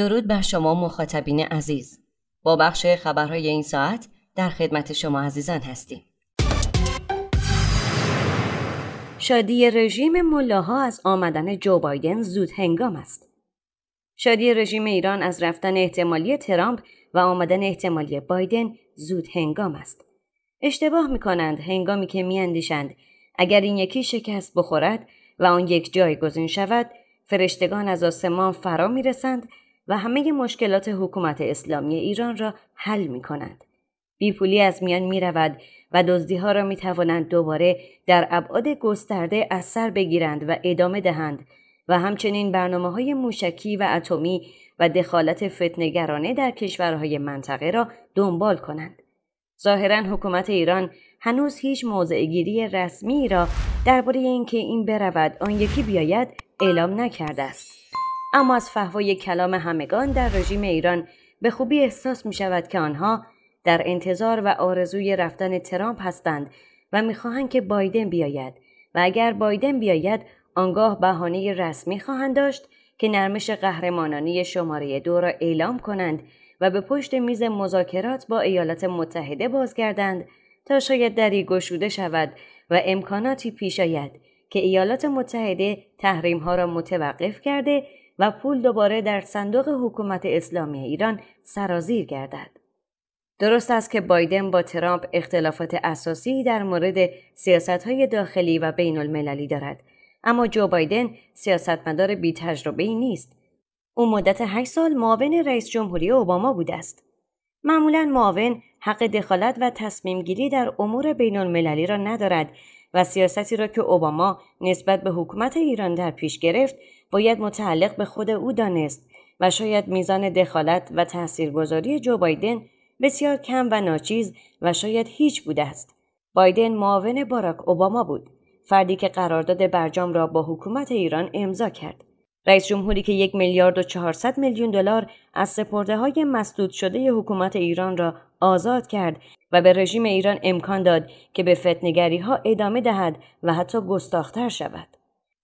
درود به شما مخاطبین عزیز با بخش خبرهای این ساعت در خدمت شما عزیزان هستیم شادی رژیم ملاها از آمدن جو بایدن زود هنگام است شادی رژیم ایران از رفتن احتمالی ترامپ و آمدن احتمالی بایدن زود هنگام است اشتباه میکنند هنگامی که می اندیشند اگر این یکی شکست بخورد و آن یک جایگزین شود فرشتگان از آسمان فرا می رسند و همه مشکلات حکومت اسلامی ایران را حل می کند. بیپولی از میان می رود و ها را می توانند دوباره در ابعاد گسترده اثر بگیرند و ادامه دهند و همچنین برنامه های موشکی و اتمی و دخالت فتنگرانه در کشورهای منطقه را دنبال کنند. ظاهرا حکومت ایران هنوز هیچ موضعگیری رسمی را درباره اینکه این برود آن یکی بیاید اعلام نکرده است. اما از فهوای کلام همگان در رژیم ایران به خوبی احساس می شود که آنها در انتظار و آرزوی رفتن ترامپ هستند و میخواهند که بایدن بیاید و اگر بایدن بیاید آنگاه بهانه رسمی خواهند داشت که نرمش قهرمانانی شماره دو را اعلام کنند و به پشت میز مذاکرات با ایالات متحده بازگردند تا شاید دری گشوده شود و امکاناتی پیش آید که ایالات متحده تحریم ها را متوقف کرده و پول دوباره در صندوق حکومت اسلامی ایران سرازیر گردد. درست است که بایدن با ترامپ اختلافات اساسی در مورد سیاست های داخلی و بین المللی دارد. اما جو بایدن سیاستمدار بی تجربه ای نیست. او مدت 8 سال معاون رئیس جمهوری اوباما بوده است. معمولا معاون حق دخالت و تصمیمگیری در امور بین المللی را ندارد و سیاستی را که اوباما نسبت به حکومت ایران در پیش گرفت باید متعلق به خود او دانست و شاید میزان دخالت و تاثیرگذاری جو بایدن بسیار کم و ناچیز و شاید هیچ بوده است بایدن معاون باراک اوباما بود فردی که قرارداد برجام را با حکومت ایران امضا کرد رئیس جمهوری که یک میلیارد و 400 میلیون دلار از سپرده های مسدود شده ی حکومت ایران را آزاد کرد و به رژیم ایران امکان داد که به فتنگری ها ادامه دهد و حتی گستاختر شود.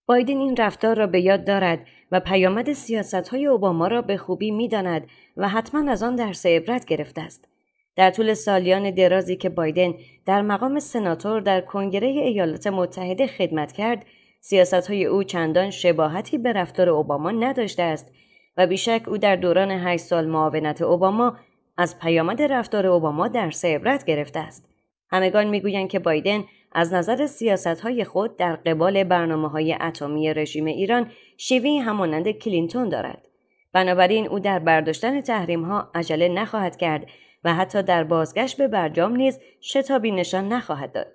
بایدن این رفتار را به یاد دارد و پیامد سیاست های اوباما را به خوبی می داند و حتما از آن درس عبرت گرفته است. در طول سالیان درازی که بایدن در مقام سناتور در کنگره ایالات متحده خدمت کرد، سیاست های او چندان شباهتی به رفتار اوباما نداشته است و بیشک او در دوران هشت سال معاونت اوباما از پیامد رفتار اوباما در عبرت گرفته است. همگان میگویند که بایدن از نظر سیاست های خود در قبال برنامه های اتمی رژیم ایران شیوی همانند کلینتون دارد. بنابراین او در برداشتن تحریم ها عجله نخواهد کرد و حتی در بازگشت به برجام نیز شتابی نشان نخواهد داد.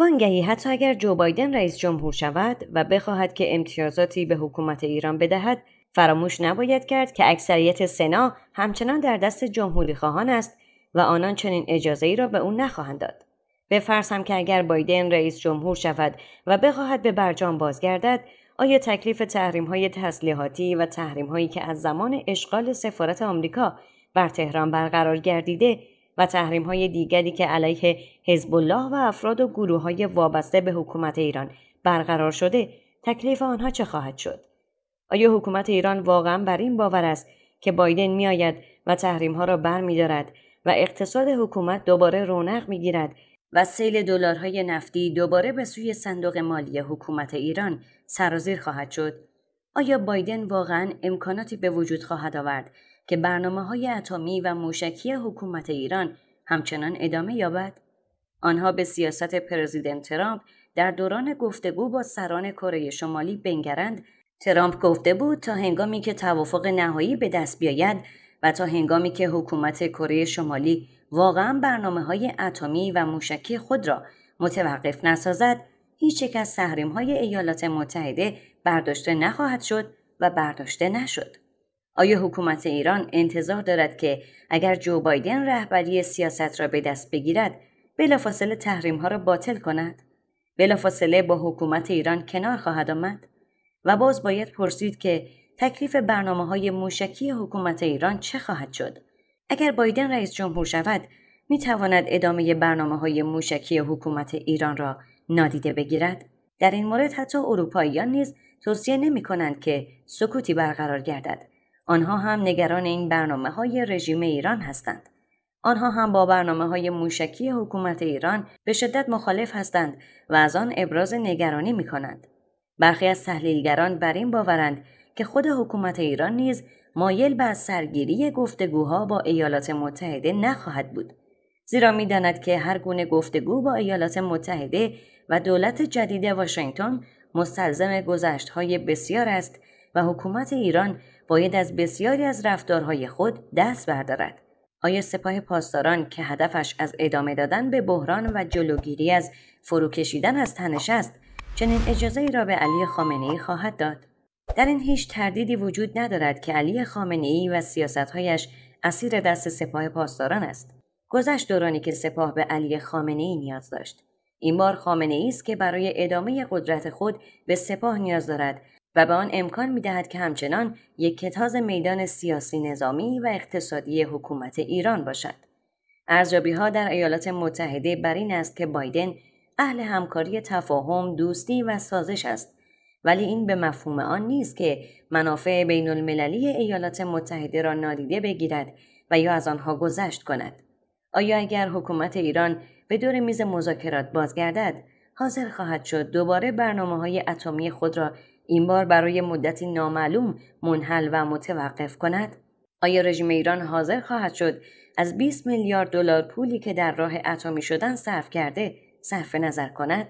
وانگهی حتی اگر جو بایدن رئیس جمهور شود و بخواهد که امتیازاتی به حکومت ایران بدهد فراموش نباید کرد که اکثریت سنا همچنان در دست جمهوری خواهان است و آنان چنین اجازه ای را به او نخواهند داد. به فرض هم که اگر بایدن رئیس جمهور شود و بخواهد به برجام بازگردد آیا تکلیف تحریم های تسلیحاتی و تحریم هایی که از زمان اشغال سفارت آمریکا بر تهران برقرار گردیده و تحریم های دیگری که علیه حزب الله و افراد و گروه های وابسته به حکومت ایران برقرار شده تکلیف آنها چه خواهد شد آیا حکومت ایران واقعا بر این باور است که بایدن میآید و تحریم ها را برمیدارد و اقتصاد حکومت دوباره رونق میگیرد و سیل دلارهای نفتی دوباره به سوی صندوق مالی حکومت ایران سرازیر خواهد شد آیا بایدن واقعا امکاناتی به وجود خواهد آورد که برنامه های اتمی و موشکی حکومت ایران همچنان ادامه یابد؟ آنها به سیاست پرزیدنت ترامپ در دوران گفتگو با سران کره شمالی بنگرند ترامپ گفته بود تا هنگامی که توافق نهایی به دست بیاید و تا هنگامی که حکومت کره شمالی واقعا برنامه های اتمی و موشکی خود را متوقف نسازد هیچ یک از تحریم های ایالات متحده برداشته نخواهد شد و برداشته نشد. آیا حکومت ایران انتظار دارد که اگر جو بایدن رهبری سیاست را به دست بگیرد بلافاصله تحریم ها را باطل کند؟ بلافاصله با حکومت ایران کنار خواهد آمد؟ و باز باید پرسید که تکلیف برنامه های موشکی حکومت ایران چه خواهد شد؟ اگر بایدن رئیس جمهور شود می تواند ادامه برنامه های موشکی حکومت ایران را نادیده بگیرد در این مورد حتی اروپاییان نیز توصیه نمی کنند که سکوتی برقرار گردد آنها هم نگران این برنامه های رژیم ایران هستند آنها هم با برنامه های موشکی حکومت ایران به شدت مخالف هستند و از آن ابراز نگرانی می کنند. برخی از تحلیلگران بر این باورند که خود حکومت ایران نیز مایل به سرگیری گفتگوها با ایالات متحده نخواهد بود. زیرا میداند که هر گونه گفتگو با ایالات متحده و دولت جدید واشنگتن مستلزم گذشت های بسیار است و حکومت ایران باید از بسیاری از رفتارهای خود دست بردارد. آیا سپاه پاسداران که هدفش از ادامه دادن به بحران و جلوگیری از فروکشیدن از تنش است چنین اجازه ای را به علی خامنه ای خواهد داد در این هیچ تردیدی وجود ندارد که علی خامنه ای و سیاستهایش اسیر دست سپاه پاسداران است گذشت دورانی که سپاه به علی خامنه ای نیاز داشت این بار خامنه ای است که برای ادامه قدرت خود به سپاه نیاز دارد و به آن امکان می دهد که همچنان یک کتاز میدان سیاسی نظامی و اقتصادی حکومت ایران باشد. ارزیابی ها در ایالات متحده بر این است که بایدن اهل همکاری تفاهم، دوستی و سازش است ولی این به مفهوم آن نیست که منافع بین المللی ایالات متحده را نادیده بگیرد و یا از آنها گذشت کند. آیا اگر حکومت ایران به دور میز مذاکرات بازگردد حاضر خواهد شد دوباره برنامه های اتمی خود را این بار برای مدتی نامعلوم منحل و متوقف کند آیا رژیم ایران حاضر خواهد شد از 20 میلیارد دلار پولی که در راه اتمی شدن صرف کرده صرف نظر کند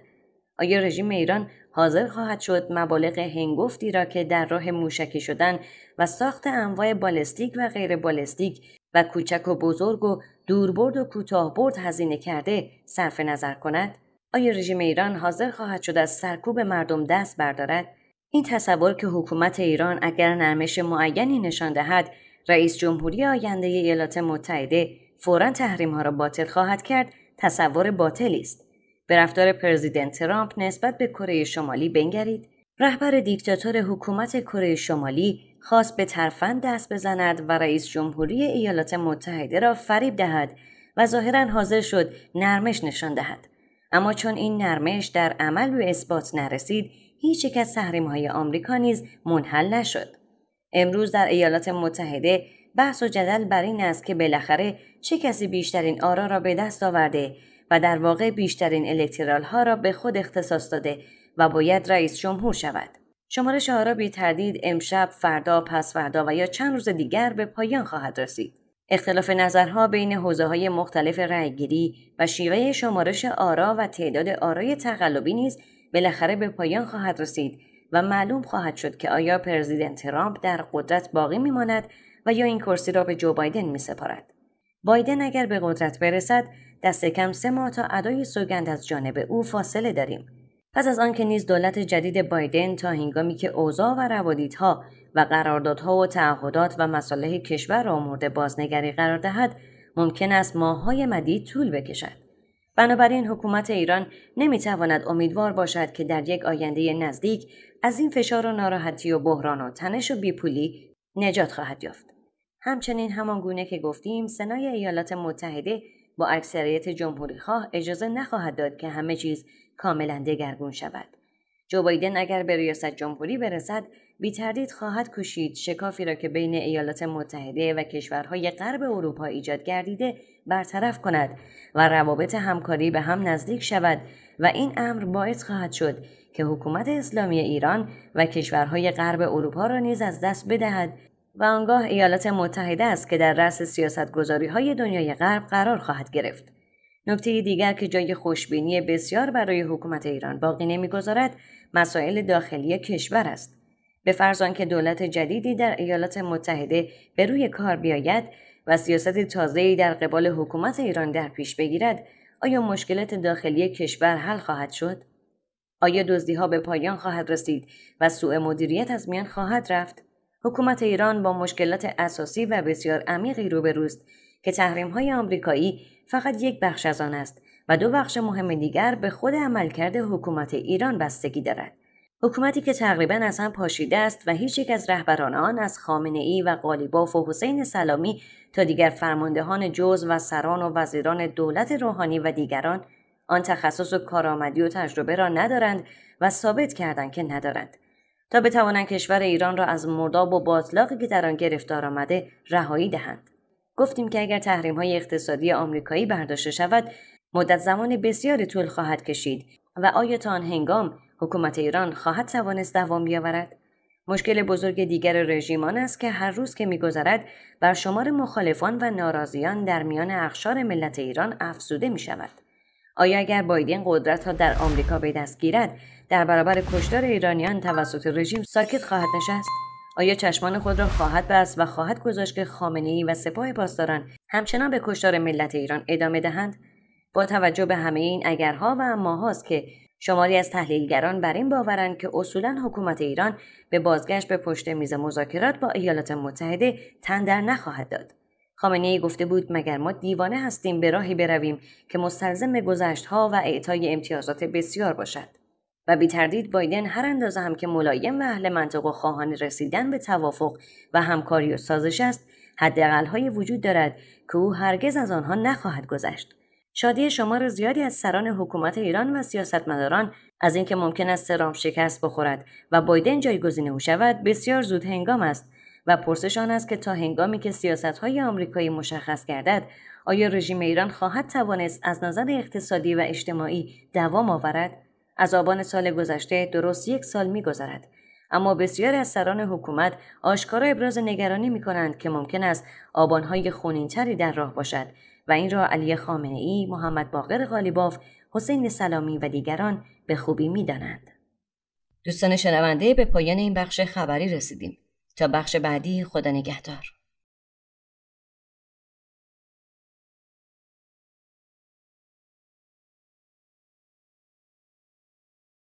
آیا رژیم ایران حاضر خواهد شد مبالغ هنگفتی را که در راه موشکی شدن و ساخت انواع بالستیک و غیر بالستیک و کوچک و بزرگ و دوربرد و برد هزینه کرده صرف نظر کند آیا رژیم ایران حاضر خواهد شد از سرکوب مردم دست بردارد این تصور که حکومت ایران اگر نرمش معینی نشان دهد رئیس جمهوری آینده ایالات متحده فورا تحریم ها را باطل خواهد کرد تصور باطلی است به رفتار پرزیدنت ترامپ نسبت به کره شمالی بنگرید رهبر دیکتاتور حکومت کره شمالی خواست به ترفند دست بزند و رئیس جمهوری ایالات متحده را فریب دهد و ظاهرا حاضر شد نرمش نشان دهد اما چون این نرمش در عمل به اثبات نرسید هیچ یک از های آمریکا نیز منحل نشد امروز در ایالات متحده بحث و جدل بر این است که بالاخره چه کسی بیشترین آرا را به دست آورده و در واقع بیشترین الکترال ها را به خود اختصاص داده و باید رئیس جمهور شود شمارش ها بی تردید امشب، فردا، پس فردا و یا چند روز دیگر به پایان خواهد رسید. اختلاف نظرها بین حوزه های مختلف رأیگیری و شیوه شمارش آرا و تعداد آرای تقلبی نیز بالاخره به پایان خواهد رسید و معلوم خواهد شد که آیا پرزیدنت ترامپ در قدرت باقی میماند و یا این کرسی را به جو بایدن می سپارد. بایدن اگر به قدرت برسد دست کم سه ماه تا ادای سوگند از جانب او فاصله داریم پس از آنکه نیز دولت جدید بایدن تا هنگامی که اوضاع و روادیدها و قراردادها و تعهدات و مصالح کشور را مورد بازنگری قرار دهد ممکن است ماههای مدید طول بکشد بنابراین حکومت ایران نمیتواند امیدوار باشد که در یک آینده نزدیک از این فشار و ناراحتی و بحران و تنش و بیپولی نجات خواهد یافت همچنین همان گونه که گفتیم سنای ایالات متحده با اکثریت جمهوری اجازه نخواهد داد که همه چیز کاملا دگرگون شود جو بایدن اگر به ریاست جمهوری برسد تردید خواهد کوشید شکافی را که بین ایالات متحده و کشورهای غرب اروپا ایجاد گردیده برطرف کند و روابط همکاری به هم نزدیک شود و این امر باعث خواهد شد که حکومت اسلامی ایران و کشورهای غرب اروپا را نیز از دست بدهد و آنگاه ایالات متحده است که در رأس گذاری های دنیای غرب قرار خواهد گرفت. نکته دیگر که جای خوشبینی بسیار برای حکومت ایران باقی نمیگذارد مسائل داخلی کشور است به فرض که دولت جدیدی در ایالات متحده به روی کار بیاید و سیاست تازه‌ای در قبال حکومت ایران در پیش بگیرد آیا مشکلات داخلی کشور حل خواهد شد آیا ها به پایان خواهد رسید و سوء مدیریت از میان خواهد رفت حکومت ایران با مشکلات اساسی و بسیار عمیقی روبروست که تحریم‌های آمریکایی فقط یک بخش از آن است و دو بخش مهم دیگر به خود عملکرد حکومت ایران بستگی دارد. حکومتی که تقریبا از هم پاشیده است و هیچ یک از رهبران آن از خامنه ای و قالیباف و حسین سلامی تا دیگر فرماندهان جز و سران و وزیران دولت روحانی و دیگران آن تخصص و کارآمدی و تجربه را ندارند و ثابت کردند که ندارند تا بتوانند کشور ایران را از مرداب و باطلاقی که در آن گرفتار آمده رهایی دهند گفتیم که اگر تحریم های اقتصادی آمریکایی برداشته شود مدت زمان بسیار طول خواهد کشید و آیا تا آن هنگام حکومت ایران خواهد توانست دوام بیاورد مشکل بزرگ دیگر رژیم آن است که هر روز که میگذرد بر شمار مخالفان و ناراضیان در میان اخشار ملت ایران افزوده می شود. آیا اگر بایدن قدرت ها در آمریکا به دست گیرد در برابر کشتار ایرانیان توسط رژیم ساکت خواهد نشست؟ آیا چشمان خود را خواهد بست و خواهد گذاشت که ای و سپاه پاسداران همچنان به کشتار ملت ایران ادامه دهند با توجه به همه این اگرها و اماهاست که شماری از تحلیلگران بر این باورند که اصولا حکومت ایران به بازگشت به پشت میز مذاکرات با ایالات متحده تن در نخواهد داد خامنه گفته بود مگر ما دیوانه هستیم به راهی برویم که مستلزم گذشت و اعطای امتیازات بسیار باشد و بی تردید بایدن هر اندازه هم که ملایم و اهل منطق و خواهان رسیدن به توافق و همکاری و سازش است حداقلهایی وجود دارد که او هرگز از آنها نخواهد گذشت شادی شمار زیادی از سران حکومت ایران و سیاستمداران از اینکه ممکن است سرام شکست بخورد و بایدن جایگزین او شود بسیار زود هنگام است و پرسش آن است که تا هنگامی که های آمریکایی مشخص گردد آیا رژیم ایران خواهد توانست از نظر اقتصادی و اجتماعی دوام آورد از آبان سال گذشته درست یک سال میگذرد اما بسیاری از سران حکومت آشکارا ابراز نگرانی می کنند که ممکن است آبانهای خونینتری در راه باشد و این را علی خامنه ای، محمد باقر غالیباف، حسین سلامی و دیگران به خوبی می دانند. دوستان شنونده به پایان این بخش خبری رسیدیم. تا بخش بعدی خدا نگهدار.